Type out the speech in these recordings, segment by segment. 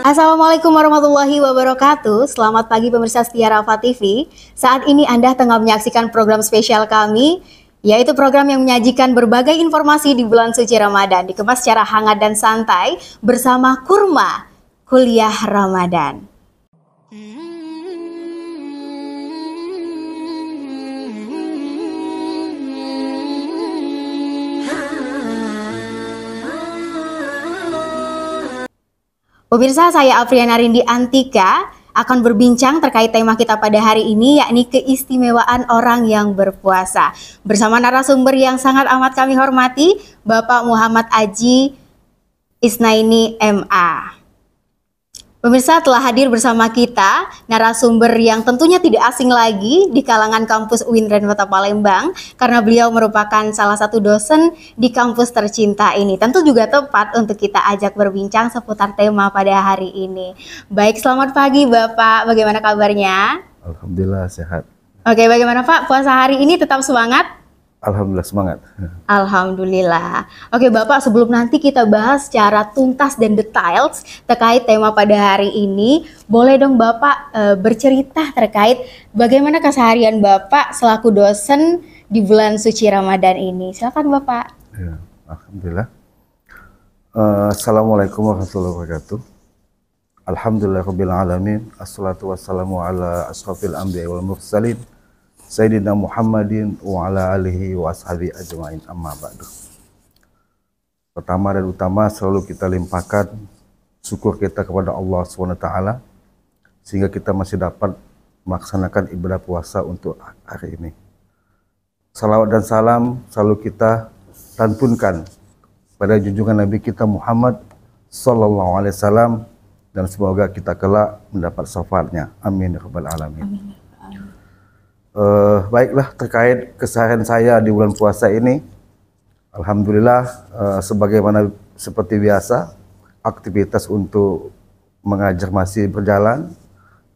Assalamualaikum warahmatullahi wabarakatuh. Selamat pagi pemirsa setia Rafa TV. Saat ini Anda tengah menyaksikan program spesial kami yaitu program yang menyajikan berbagai informasi di bulan suci Ramadan dikemas secara hangat dan santai bersama Kurma Kuliah Ramadan. Hmm. Pemirsa, saya Afriana Rindi Antika akan berbincang terkait tema kita pada hari ini yakni keistimewaan orang yang berpuasa. Bersama narasumber yang sangat amat kami hormati, Bapak Muhammad Aji Isnaini MA. Pemirsa telah hadir bersama kita narasumber yang tentunya tidak asing lagi di kalangan kampus Winren Kota Palembang karena beliau merupakan salah satu dosen di kampus tercinta ini. Tentu juga tepat untuk kita ajak berbincang seputar tema pada hari ini. Baik, selamat pagi Bapak. Bagaimana kabarnya? Alhamdulillah sehat. Oke, bagaimana Pak? Puasa hari ini tetap semangat? Alhamdulillah semangat. Alhamdulillah. Oke Bapak, sebelum nanti kita bahas secara tuntas dan details terkait tema pada hari ini, boleh dong Bapak e, bercerita terkait bagaimana keseharian Bapak selaku dosen di bulan suci Ramadan ini. Silakan Bapak. Ya, Alhamdulillah. Uh, Assalamualaikum warahmatullahi wabarakatuh. Alhamdulillah alamin. Assalatu wassalamu ala anbiya wal mursalin Sayyidina Muhammadin wa ala alihi wa ashabi ajma'in amma ba'du. Pertama dan utama selalu kita limpahkan syukur kita kepada Allah SWT sehingga kita masih dapat melaksanakan ibadah puasa untuk hari ini. Salawat dan salam selalu kita lantunkan pada junjungan Nabi kita Muhammad sallallahu alaihi wasallam dan semoga kita kelak mendapat syafaatnya. Amin ya rabbal alamin. Amin. Uh, baiklah terkait keseharian saya di bulan puasa ini, alhamdulillah uh, sebagaimana seperti biasa aktivitas untuk mengajar masih berjalan,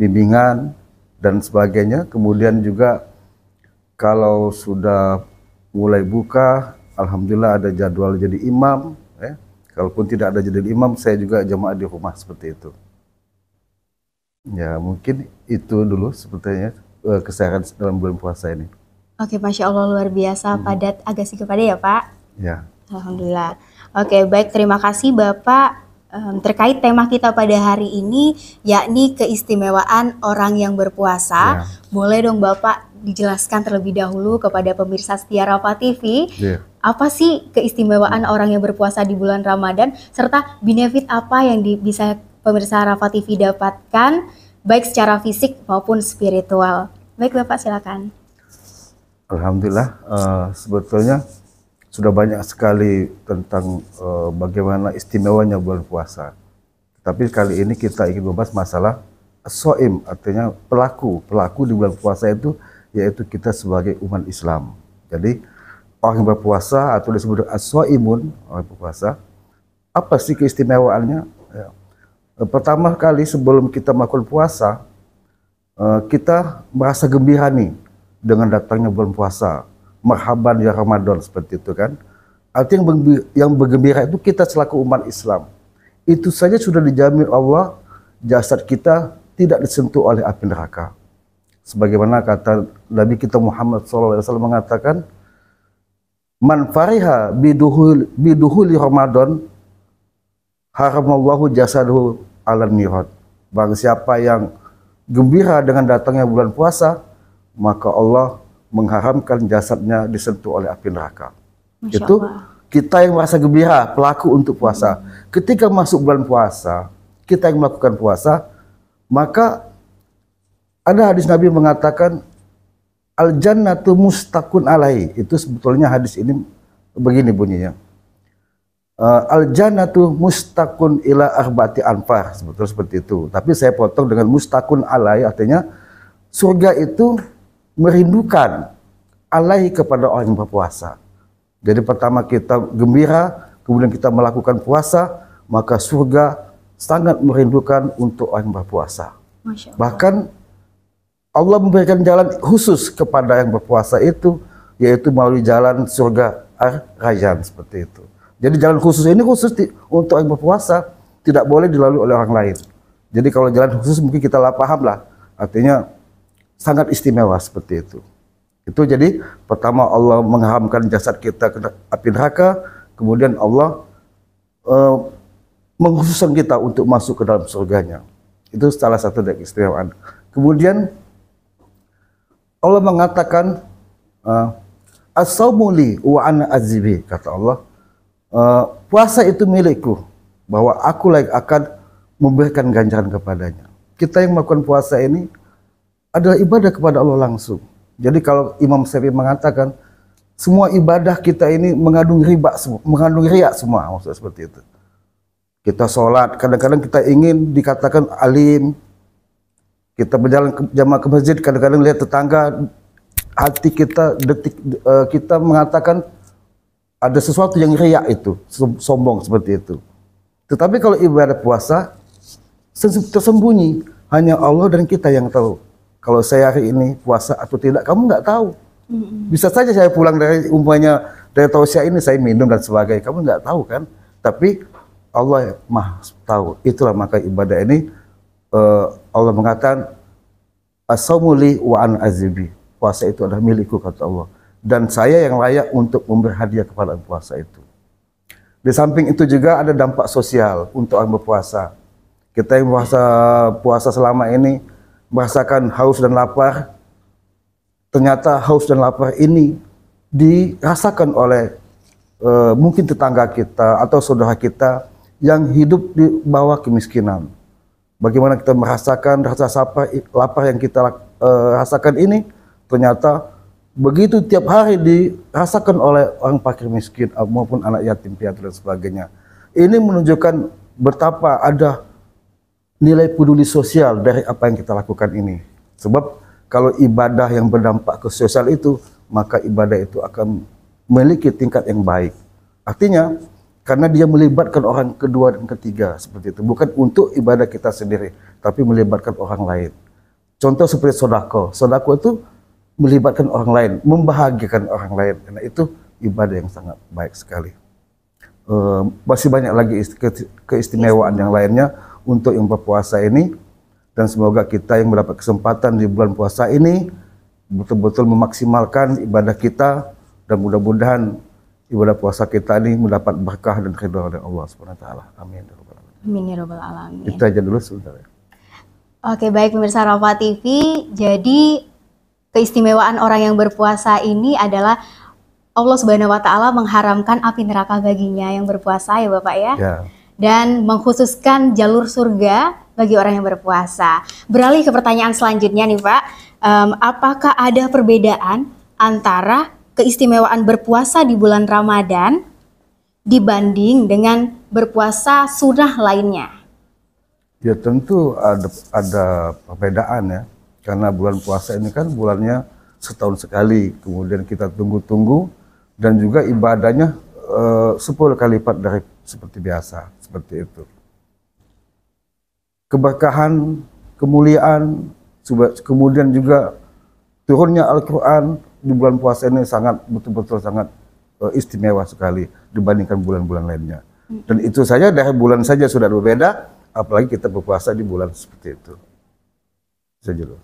bimbingan dan sebagainya. Kemudian juga kalau sudah mulai buka, alhamdulillah ada jadwal jadi imam. Ya. Kalaupun tidak ada jadi imam, saya juga jemaah di rumah seperti itu. Ya mungkin itu dulu sepertinya uh, kesehatan dalam bulan puasa ini. Oke, Masya Allah luar biasa hmm. padat agak sedikit padat ya Pak? Ya. Alhamdulillah. Oke, baik terima kasih Bapak um, terkait tema kita pada hari ini yakni keistimewaan orang yang berpuasa. Ya. Boleh dong Bapak dijelaskan terlebih dahulu kepada pemirsa Setia Rafa TV. Ya. Apa sih keistimewaan hmm. orang yang berpuasa di bulan Ramadan serta benefit apa yang di, bisa pemirsa Rafa TV dapatkan baik secara fisik maupun spiritual. Baik Bapak silakan. Alhamdulillah uh, sebetulnya sudah banyak sekali tentang uh, bagaimana istimewanya bulan puasa. Tapi kali ini kita ingin membahas masalah soim artinya pelaku pelaku di bulan puasa itu yaitu kita sebagai umat Islam jadi orang yang berpuasa atau disebut asoimun soimun orang berpuasa apa sih keistimewaannya ya. Eh, pertama kali sebelum kita melakukan puasa, eh, kita merasa gembira nih dengan datangnya bulan puasa. Merhaban ya Ramadan seperti itu kan. Artinya yang, yang bergembira itu kita selaku umat Islam. Itu saja sudah dijamin Allah jasad kita tidak disentuh oleh api neraka. Sebagaimana kata Nabi kita Muhammad SAW mengatakan, Man fariha biduhuli, biduhuli Ramadan haramallahu jasaduhu ala mirat. Barang siapa yang gembira dengan datangnya bulan puasa, maka Allah mengharamkan jasadnya disentuh oleh api neraka. Masya Itu Allah. kita yang merasa gembira, pelaku untuk puasa. Ketika masuk bulan puasa, kita yang melakukan puasa, maka ada hadis Nabi mengatakan al jannatu mustaqun alai. Itu sebetulnya hadis ini begini bunyinya uh, eh, al jannatu mustakun ila arbati anfar sebetulnya seperti itu tapi saya potong dengan mustakun alai artinya surga itu merindukan alai kepada orang yang berpuasa jadi pertama kita gembira kemudian kita melakukan puasa maka surga sangat merindukan untuk orang yang berpuasa bahkan Allah memberikan jalan khusus kepada yang berpuasa itu yaitu melalui jalan surga ar-rayyan seperti itu. Jadi jalan khusus ini khusus di, untuk yang berpuasa, tidak boleh dilalui oleh orang lain. Jadi kalau jalan khusus mungkin kita lah paham lah, artinya sangat istimewa seperti itu. Itu jadi pertama Allah mengharamkan jasad kita ke api neraka, kemudian Allah e, eh, mengkhususkan kita untuk masuk ke dalam surganya. Itu salah satu dari istimewaan. Kemudian Allah mengatakan uh, eh, as-saumuli wa ana azibi kata Allah uh, puasa itu milikku bahwa aku like akan memberikan ganjaran kepadanya. Kita yang melakukan puasa ini adalah ibadah kepada Allah langsung. Jadi kalau Imam Syafi'i mengatakan semua ibadah kita ini mengandung riba semua, mengandung riak semua, maksudnya seperti itu. Kita sholat, kadang-kadang kita ingin dikatakan alim, kita berjalan ke, jamaah ke masjid, kadang-kadang lihat tetangga, hati kita, detik eh, kita mengatakan ada sesuatu yang riak itu, sombong seperti itu. Tetapi kalau ibadah puasa tersembunyi, hanya Allah dan kita yang tahu. Kalau saya hari ini puasa atau tidak, kamu nggak tahu. Bisa saja saya pulang dari umpamanya dari tausiah ini saya minum dan sebagainya, kamu nggak tahu kan? Tapi Allah mah tahu. Itulah maka ibadah ini eh, Allah mengatakan asaumuli wa an azibi. Puasa itu adalah milikku kata Allah dan saya yang layak untuk memberi hadiah kepada orang puasa itu. Di samping itu juga ada dampak sosial untuk orang berpuasa. Kita yang puasa puasa selama ini merasakan haus dan lapar. Ternyata haus dan lapar ini dirasakan oleh e, mungkin tetangga kita atau saudara kita yang hidup di bawah kemiskinan. Bagaimana kita merasakan rasa lapar, lapar yang kita e, rasakan ini ternyata begitu tiap hari dirasakan oleh orang fakir miskin maupun anak yatim piatu dan sebagainya. Ini menunjukkan betapa ada nilai peduli sosial dari apa yang kita lakukan ini. Sebab kalau ibadah yang berdampak ke sosial itu, maka ibadah itu akan memiliki tingkat yang baik. Artinya, karena dia melibatkan orang kedua dan ketiga seperti itu, bukan untuk ibadah kita sendiri, tapi melibatkan orang lain. Contoh seperti sodako. Sodako itu melibatkan orang lain, membahagiakan orang lain. Karena itu ibadah yang sangat baik sekali. E, masih banyak lagi keistimewaan yang lainnya untuk yang berpuasa ini. Dan semoga kita yang mendapat kesempatan di bulan puasa ini betul-betul memaksimalkan ibadah kita dan mudah-mudahan ibadah puasa kita ini mendapat berkah dan ridho dari Allah Subhanahu wa taala. Amin ya Amin ya rabbal alamin. Itu aja dulu sebentar ya. Oke, baik pemirsa Rafa TV. Jadi keistimewaan orang yang berpuasa ini adalah Allah Subhanahu wa taala mengharamkan api neraka baginya yang berpuasa ya Bapak ya. ya. Dan mengkhususkan jalur surga bagi orang yang berpuasa. Beralih ke pertanyaan selanjutnya nih Pak, um, apakah ada perbedaan antara keistimewaan berpuasa di bulan Ramadan dibanding dengan berpuasa sunnah lainnya? Ya tentu ada, ada perbedaan ya karena bulan puasa ini kan bulannya setahun sekali kemudian kita tunggu-tunggu dan juga ibadahnya eh, sepuluh kali lipat dari seperti biasa seperti itu keberkahan kemuliaan kemudian juga turunnya Al-Quran di bulan puasa ini sangat betul-betul sangat eh, istimewa sekali dibandingkan bulan-bulan lainnya hmm. dan itu saja dari bulan saja sudah berbeda apalagi kita berpuasa di bulan seperti itu. Saja loh.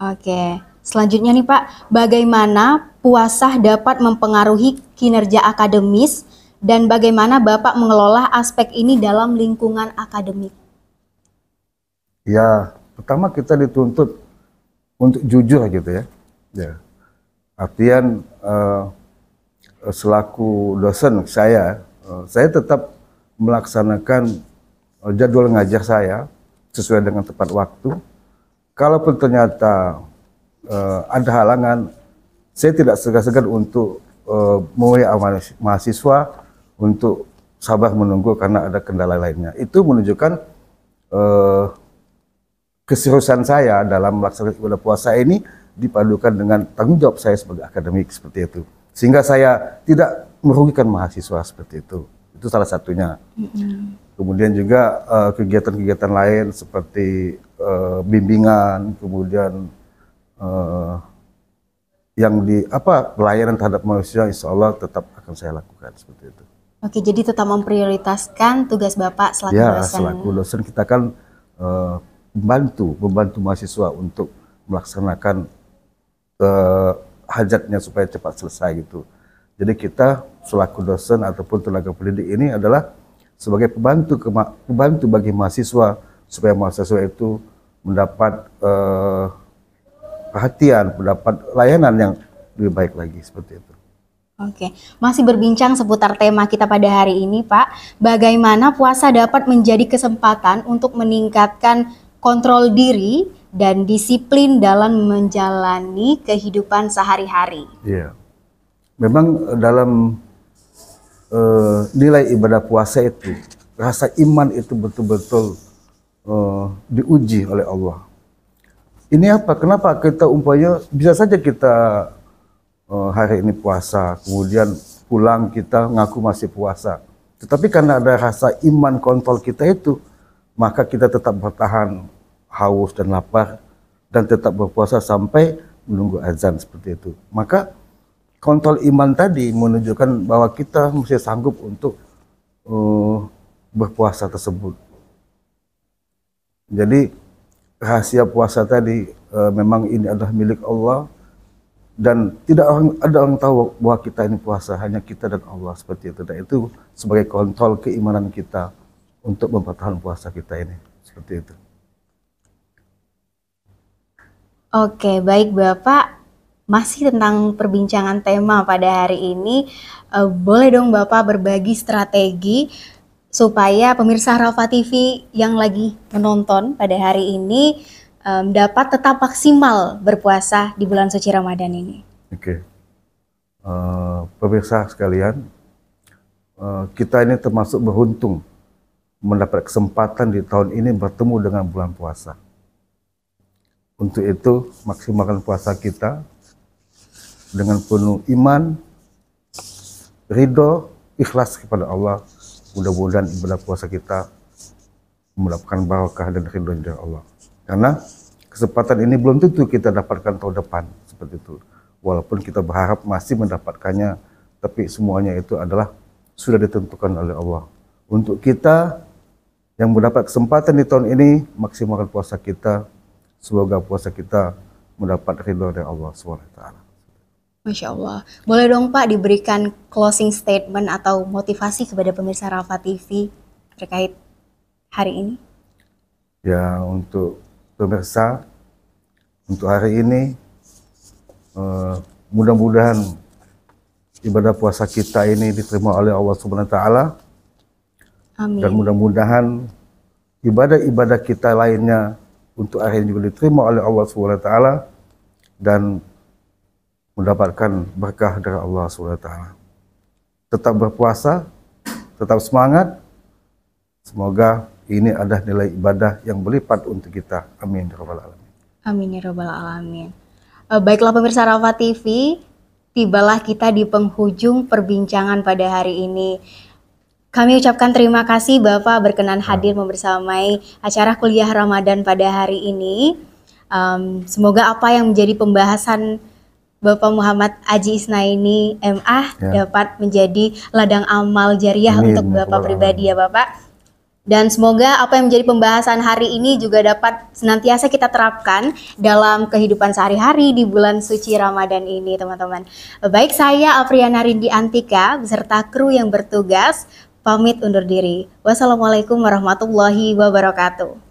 Oke, selanjutnya nih Pak, bagaimana puasa dapat mempengaruhi kinerja akademis dan bagaimana Bapak mengelola aspek ini dalam lingkungan akademik? Ya, pertama kita dituntut untuk jujur gitu ya. Ya, artian uh, selaku dosen saya, uh, saya tetap melaksanakan eh, jadwal ngajar saya sesuai dengan tepat waktu kalaupun ternyata uh, ada halangan, saya tidak segan-segan untuk uh, eh, memuliakan mahasiswa untuk sabar menunggu karena ada kendala lainnya. Itu menunjukkan uh, keseriusan saya dalam melaksanakan ibadah puasa ini dipadukan dengan tanggung jawab saya sebagai akademik seperti itu. Sehingga saya tidak merugikan mahasiswa seperti itu. Itu salah satunya. Mm -hmm. Kemudian juga kegiatan-kegiatan uh, kegiatan -kegiatan lain seperti uh, bimbingan, kemudian uh, yang di apa pelayanan terhadap manusia insya Allah tetap akan saya lakukan seperti itu. Oke, jadi tetap memprioritaskan tugas Bapak selaku ya, dosen. Ya, selaku dosen kita kan uh, membantu, membantu mahasiswa untuk melaksanakan uh, hajatnya supaya cepat selesai gitu. Jadi kita selaku dosen ataupun tenaga pendidik ini adalah sebagai pembantu pembantu bagi mahasiswa supaya mahasiswa itu mendapat uh, perhatian, mendapat layanan yang lebih baik lagi seperti itu. Oke, masih berbincang seputar tema kita pada hari ini, Pak. Bagaimana puasa dapat menjadi kesempatan untuk meningkatkan kontrol diri dan disiplin dalam menjalani kehidupan sehari-hari? Iya, memang dalam uh, nilai ibadah puasa itu rasa iman itu betul-betul uh, diuji oleh Allah. Ini apa? Kenapa kita umpamanya bisa saja kita uh, hari ini puasa, kemudian pulang kita ngaku masih puasa. Tetapi karena ada rasa iman kontrol kita itu, maka kita tetap bertahan haus dan lapar dan tetap berpuasa sampai menunggu azan seperti itu. Maka kontrol iman tadi menunjukkan bahwa kita mesti sanggup untuk uh, berpuasa tersebut. Jadi rahasia puasa tadi e, memang ini adalah milik Allah dan tidak orang, ada orang tahu bahwa kita ini puasa hanya kita dan Allah seperti itu. Dan itu sebagai kontrol keimanan kita untuk mempertahankan puasa kita ini seperti itu. Oke, baik Bapak. Masih tentang perbincangan tema pada hari ini, e, boleh dong Bapak berbagi strategi supaya pemirsa Rafa TV yang lagi menonton pada hari ini um, dapat tetap maksimal berpuasa di bulan suci Ramadan ini. Oke, okay. uh, eh, pemirsa sekalian, uh, kita ini termasuk beruntung mendapat kesempatan di tahun ini bertemu dengan bulan puasa. Untuk itu maksimalkan puasa kita dengan penuh iman, ridho, ikhlas kepada Allah mudah-mudahan ibadah puasa kita mendapatkan barokah dan ridho dari Allah. Karena kesempatan ini belum tentu kita dapatkan tahun depan seperti itu. Walaupun kita berharap masih mendapatkannya, tapi semuanya itu adalah sudah ditentukan oleh Allah. Untuk kita yang mendapat kesempatan di tahun ini, maksimalkan puasa kita. Semoga puasa kita mendapat ridho dari Allah SWT. Masya Allah. Boleh dong Pak diberikan closing statement atau motivasi kepada pemirsa Rafa TV terkait hari ini? Ya untuk pemirsa, untuk hari ini eh, mudah-mudahan ibadah puasa kita ini diterima oleh Allah Subhanahu wa taala. Amin. Dan mudah-mudahan ibadah-ibadah kita lainnya untuk akhirnya juga diterima oleh Allah Subhanahu wa taala dan mendapatkan berkah dari Allah SWT. Tetap berpuasa, tetap semangat. Semoga ini adalah nilai ibadah yang berlipat untuk kita. Amin. Ya Amin. Ya Amin. Eh, baiklah pemirsa Rafa TV, tibalah kita di penghujung perbincangan pada hari ini. Kami ucapkan terima kasih Bapak berkenan hadir membersamai acara kuliah Ramadan pada hari ini. Um, semoga apa yang menjadi pembahasan Bapak Muhammad Aji Isnaini MA ya. dapat menjadi ladang amal jariah Amin. untuk Bapak pribadi ya Bapak. Dan semoga apa yang menjadi pembahasan hari ini juga dapat senantiasa kita terapkan dalam kehidupan sehari-hari di bulan suci Ramadan ini, teman-teman. Baik saya Apriana Rindi Antika beserta kru yang bertugas pamit undur diri. Wassalamualaikum warahmatullahi wabarakatuh.